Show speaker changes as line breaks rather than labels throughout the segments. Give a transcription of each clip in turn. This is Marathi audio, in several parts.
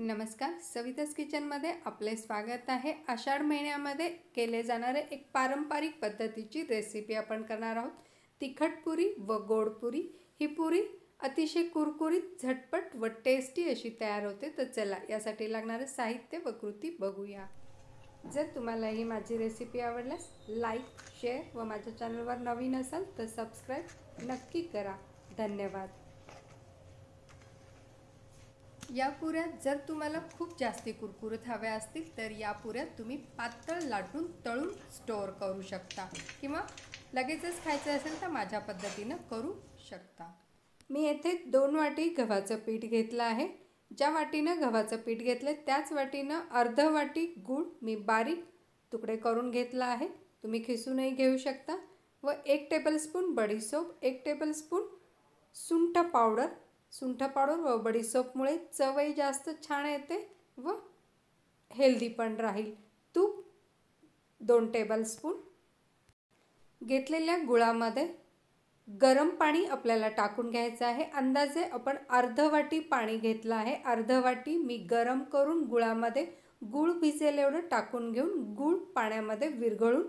नमस्कार सवितास किचनमध्ये आपले स्वागत आहे आषाढ महिन्यामध्ये केले जाणारे एक पारंपरिक पद्धतीची रेसिपी आपण करणार आहोत तिखटपुरी व गोडपुरी ही पुरी अतिशय कुरकुरीत झटपट व टेस्टी अशी तयार होते तर चला यासाठी लागणारं साहित्य व कृती बघूया जर तुम्हाला ही माझी रेसिपी आवडल्यास लाईक शेअर व माझ्या चॅनलवर नवीन असाल तर सबस्क्राईब नक्की करा धन्यवाद या पुऱ्यात जर तुम्हाला खूप जास्ती कुरकुरत हव्या असतील तर या पुऱ्यात तुम्ही पातळ लाटून तळून स्टोअर करू शकता किंवा लगेचच खायचं असेल तर माझ्या पद्धतीनं करू शकता मी येथे दोन वाटी गव्हाचं पीठ घेतलं आहे ज्या वाटीनं गव्हाचं पीठ घेतलं त्याच वाटीनं अर्ध वाटी गूळ मी बारीक तुकडे करून घेतला आहे तुम्ही खिसूनही घेऊ शकता व एक टेबलस्पून बडीसोप एक टेबलस्पून सुंठ पावडर सुंठ पाडून व बडीसोपमुळे चवही जास्त छान येते व हेल्दी पण राहील तूप दोन टेबलस्पून घेतलेल्या गुळामध्ये गरम पाणी आपल्याला टाकून घ्यायचं आहे अंदाजे आपण अर्धवाटी वाटी पाणी घेतलं आहे अर्धवाटी वाटी मी गरम करून गुळामध्ये गुळ भिजेल एवढं टाकून घेऊन गुळ पाण्यामध्ये विरघळून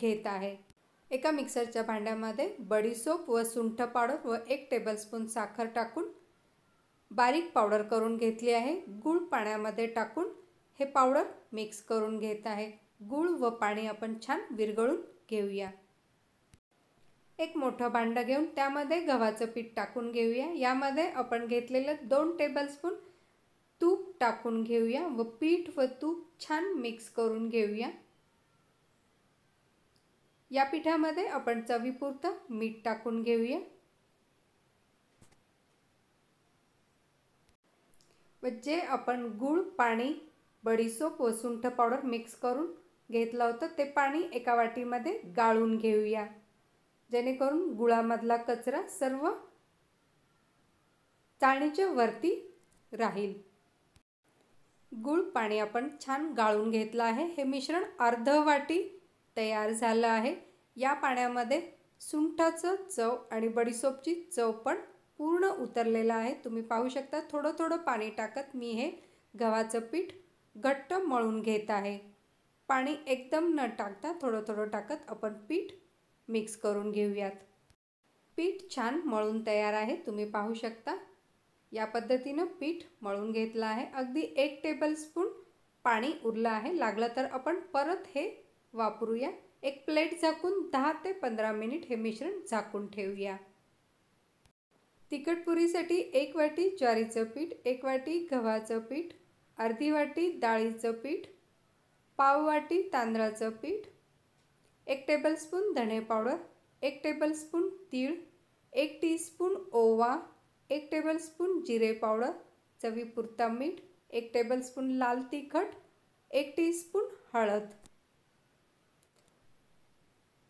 घेत आहे एका मिक्सरच्या भांड्यामध्ये बडीसोप व सुंठ पावडर व एक टेबलस्पून साखर टाकून बारीक पावडर करून घेतली आहे गूळ पाण्यामध्ये टाकून हे पावडर मिक्स करून घेत आहे गूळ व पाणी आपण छान विरघळून घेऊया एक मोठं भांडं घेऊन त्यामध्ये गव्हाचं पीठ टाकून घेऊया यामध्ये आपण घेतलेलं दोन टेबलस्पून तूप टाकून घेऊया व पीठ व तूप छान मिक्स करून घेऊया या पिठामध्ये आपण चवीपुरतं मीठ टाकून घेऊया व जे आपण गूळ पाणी बडीसोप व सुंठ पावडर मिक्स करून घेतलं होतं ते पाणी एका वाटीमध्ये गाळून घेऊया जेणेकरून गुळामधला कचरा सर्व चाळणीच्या वरती राहील गूळ पाणी आपण छान गाळून घेतलं आहे हे मिश्रण अर्ध वाटी तयार झालं आहे या पाण्यामध्ये सुंठाचं चव आणि बडीसोपची चव पण पूर्ण उतरलेलं आहे तुम्ही पाहू शकता थोडं थोडं पाणी टाकत मी हे गव्हाचं पीठ घट्ट मळून घेत आहे पाणी एकदम न टाकता थोडं थोडं टाकत आपण पीठ मिक्स करून घेऊयात पीठ छान मळून तयार आहे तुम्ही पाहू शकता या पद्धतीनं पीठ मळून घेतलं आहे अगदी एक टेबलस्पून पाणी उरलं आहे लागलं तर आपण परत हे वापरूया एक प्लेट झाकून दहा ते पंधरा मिनिट हे मिश्रण झाकून ठेवूया तिखटपुरीसाठी एक वाटी ज्वारीचं पीठ एक वाटी गव्हाचं पीठ अर्धी वाटी डाळीचं पीठ पाव वाटी तांदळाचं पीठ एक टेबलस्पून धणे पावडर एक टेबलस्पून तीळ एक टीस्पून ओवा एक टेबलस्पून जिरे पावडर चवीपुरता मीठ एक टेबलस्पून लाल तिखट एक टीस्पून हळद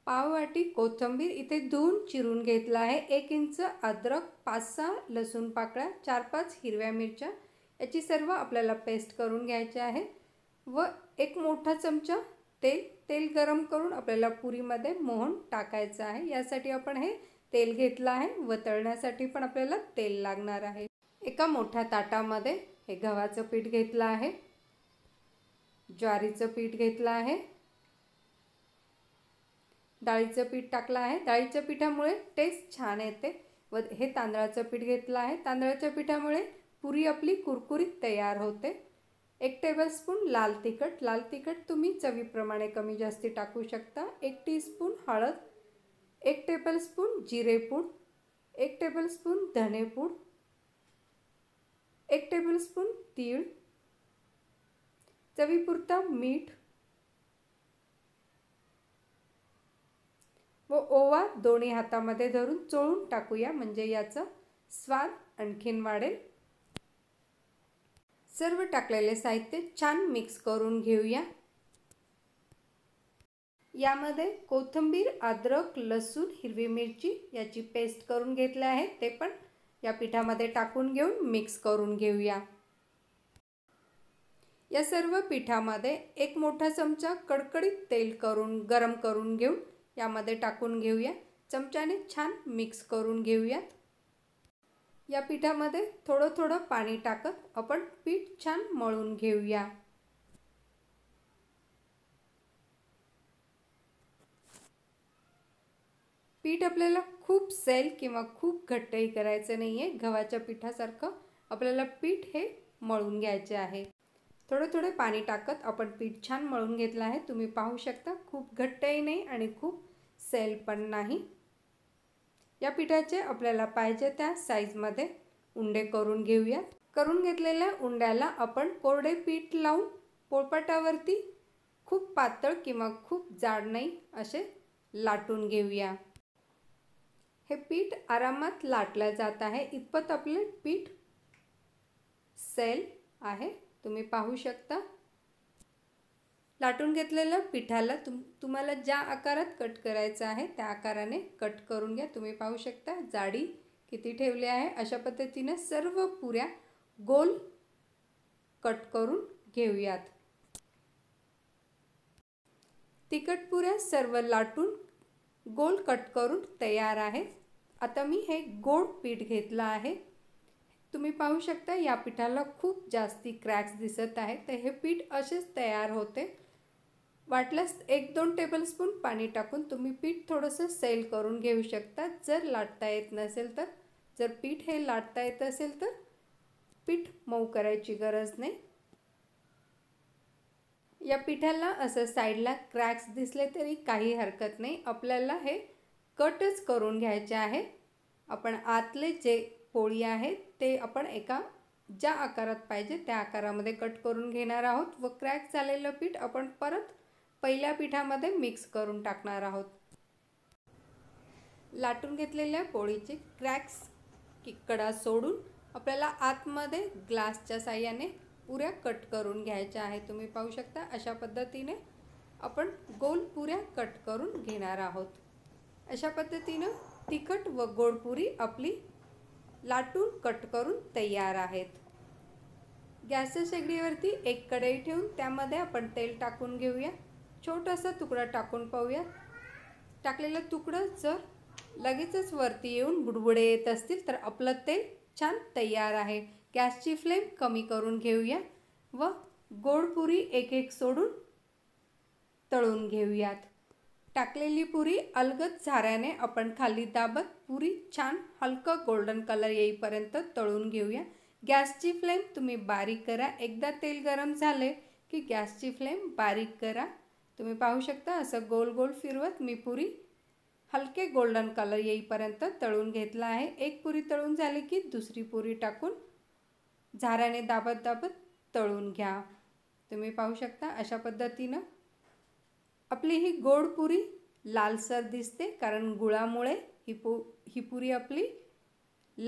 पाववाटी कोथंबीर इथे धुवून चिरून घेतला आहे एक इंच अद्रक पाच सहा लसूण पाकळ्या चार पाच हिरव्या मिरच्या याची सर्व आपल्याला पेस्ट करून घ्यायचे आहे व एक मोठा चमचा तेल तेल गरम करून आपल्याला पुरीमध्ये मोहन टाकायचं आहे यासाठी आपण हे तेल घेतलं आहे व तळण्यासाठी पण आपल्याला तेल लागणार आहे एका मोठ्या ताटामध्ये हे गव्हाचं पीठ घेतलं आहे ज्वारीचं पीठ घेतलं आहे डाळीचं पीठ टाकलं आहे डाळीच्या पिठामुळे टेस्ट छान येते व हे तांदळाचं पीठ घेतलं आहे तांदळाच्या पिठामुळे पुरी आपली कुरकुरीत तयार होते एक टेबलस्पून लाल तिखट लाल तिखट तुम्ही चवीप्रमाणे कमी जास्ती टाकू शकता एक टीस्पून हळद एक टेबलस्पून जिरेपूड एक टेबलस्पून धनेपूड एक टेबलस्पून तीळ चवीपुरता मीठ व ओवा दोन्ही हातामध्ये धरून चोळून टाकूया म्हणजे याचं स्वाद आणखीन वाढेल सर्व टाकलेले साहित्य छान मिक्स करून घेऊया यामध्ये कोथिंबीर अद्रक लसूण हिरवी मिरची याची पेस्ट करून घेतले आहे ते पण या पिठामध्ये टाकून घेऊन मिक्स करून घेऊया या सर्व पिठामध्ये एक मोठा चमचा कडकडीत तेल करून गरम करून घेऊन यामध्ये टाकून घेऊया चमच्याने छान मिक्स करून घेऊयात या पिठामध्ये थोडं थोडं पाणी टाकत आपण पीठ छान मळून घेऊया पीठ आपल्याला खूप सैल किंवा खूप घट्टही करायचं नाही आहे गव्हाच्या पिठासारखं आपल्याला पीठ हे मळून घ्यायचे आहे थोडे थोडे पाणी टाकत आपण पीठ छान मळून घेतलं आहे तुम्ही पाहू शकता खूप घट्टही नाही आणि खूप सेल पण नाही या पिठाचे आपल्याला पाहिजे त्या साईजमध्ये उंडे करून घेऊयात करून घेतलेल्या उंड्याला आपण कोरडे पीठ लावून पोळपाटावरती खूप पातळ किंवा खूप जाड नाही असे लाटून घेऊया हे पीठ आरामात लाटलं जात आहे इतपत आपले पीठ सेल आहे तुम्ही पाहू शकता लाटून घेतलेलं पिठाला तुम तुम्हाला ज्या आकारात कट करायचं आहे त्या आकाराने कट करून घ्या तुम्ही पाहू शकता जाडी किती ठेवली आहे अशा पद्धतीनं सर्व पुऱ्या गोल कट करून घेऊयात तिखट पुऱ्या सर्व लाटून गोल कट करून तयार आहे आता मी हे गोड पीठ घेतलं आहे तुम्ही पाहू शकता या पिठाला खूप जास्ती क्रॅक्स दिसत आहेत तर हे पीठ असेच तयार होते वाटल्यास एक दोन टेबलस्पून पाणी टाकून तुम्ही पीठ थोडंसं सैल करून घेऊ शकता जर लाटता येत नसेल तर जर पीठ हे लाटता येत असेल तर पीठ मऊ करायची गरज नाही या पिठाला असं साईडला क्रॅक्स दिसले तरी काही हरकत नाही आपल्याला हे कटच करून घ्यायचे आहे आपण आतले जे पोळी आहेत ते आपण एका ज्या आकारात पाहिजे त्या आकारामध्ये कट करून घेणार आहोत व क्रॅक झालेलं पीठ आपण परत पहिल्या पिठामध्ये मिक्स करून टाकणार आहोत लाटून घेतलेल्या पोळीचे क्रॅक्स कडा सोडून आपल्याला आतमध्ये ग्लासच्या साह्याने पुऱ्या कट करून घ्यायच्या आहे तुम्ही पाहू शकता अशा पद्धतीने आपण गोल पुऱ्या कट करून घेणार आहोत अशा पद्धतीनं तिखट व गोडपुरी आपली लाटून कट करून तयार आहेत गॅसच्या शेगडीवरती एक कढई ठेवून त्यामध्ये आपण तेल टाकून घेऊया छोटासा तुकडा टाकून पाहूया टाकलेलं तुकडं जर लगेचच वरती येऊन बुडबुडे येत असतील तर आपलं तेल छान तयार आहे गॅसची फ्लेम कमी करून घेऊया व गोडपुरी एक एक सोडून तळून घेऊयात टाकलेली पुरी अलगद झाऱ्याने आपण खाली दाबत पुरी छान हलकं गोल्डन कलर येईपर्यंत तळून घेऊया गॅसची फ्लेम तुम्ही बारीक करा एकदा तेल गरम झाले की गॅसची फ्लेम बारीक करा तुम्ही पाहू शकता असं गोल गोल फिरवत मी पुरी हलके गोल्डन कलर येईपर्यंत तळून घेतला आहे एक पुरी तळून झाली की दुसरी पुरी टाकून झाऱ्याने दाबत दाबत तळून घ्या तुम्ही पाहू शकता अशा पद्धतीनं आपली ही गोड पुरी लालसर दिसते कारण गुळामुळे ही पु ही पुरी आपली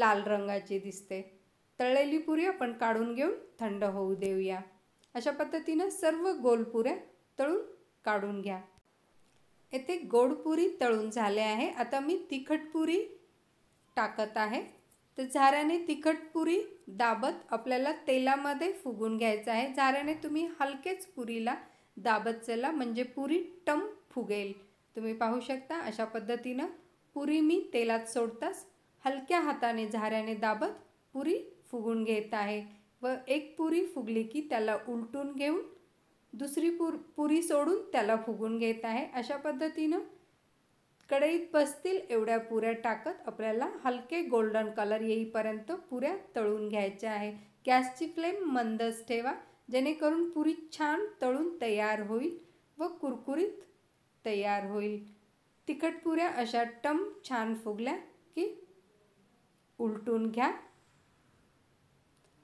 लाल रंगाची दिसते तळलेली पुरी आपण काढून घेऊन थंड होऊ देऊया अशा पद्धतीनं सर्व गोलपुऱ्या तळून काढून घ्या येथे गोडपुरी तळून झाले आहे आता मी तिखट पुरी टाकत आहे तर झाऱ्याने तिखटपुरी दाबत आपल्याला तेलामध्ये फुगून घ्यायचं आहे झाऱ्याने तुम्ही हलकेच पुरीला दाबत चला म्हणजे पुरी टम फुगेल तुम्ही पाहू शकता अशा पद्धतीनं पुरी मी तेलात सोडताच हलक्या हाताने झाऱ्याने दाबत पुरी फुगून घेत आहे व एक पुरी फुगली की त्याला उलटून घेऊन दुसरी पुर पुरी सोडून त्याला फुगून घेत आहे अशा पद्धतीनं कढईत बसतील एवढ्या पुऱ्या टाकत आपल्याला हलके गोल्डन कलर येईपर्यंत पुऱ्या तळून घ्यायच्या आहे गॅसची फ्लेम मंदच ठेवा जेणेकरून पुरी छान तळून तयार होईल व कुरकुरीत तयार होईल तिखट पुऱ्या अशा टम छान फुगल्या की उलटून घ्या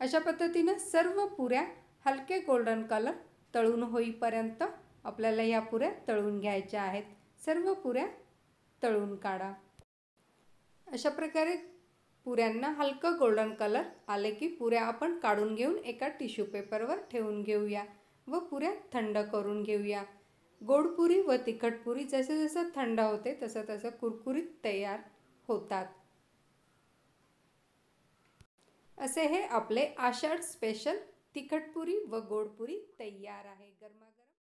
अशा पद्धतीनं सर्व पुऱ्या हलके गोल्डन कलर तळून होईपर्यंत आपल्याला या पुऱ्या तळून घ्यायच्या आहेत सर्व पुऱ्या तळून काढा अशा प्रकारे पुऱ्यांना हलकं गोल्डन कलर आले की पुऱ्या आपण काढून घेऊन एका टिश्यू पेपरवर ठेवून घेऊया व पुऱ्या थंड करून घेऊया गोडपुरी व तिखटपुरी जसं जसं थंड होते तसं तसं कुरकुरीत तयार होतात असे हे आपले आषाढ स्पेशल तिखटपुरी व गोडपुरी तयार आहे गरमा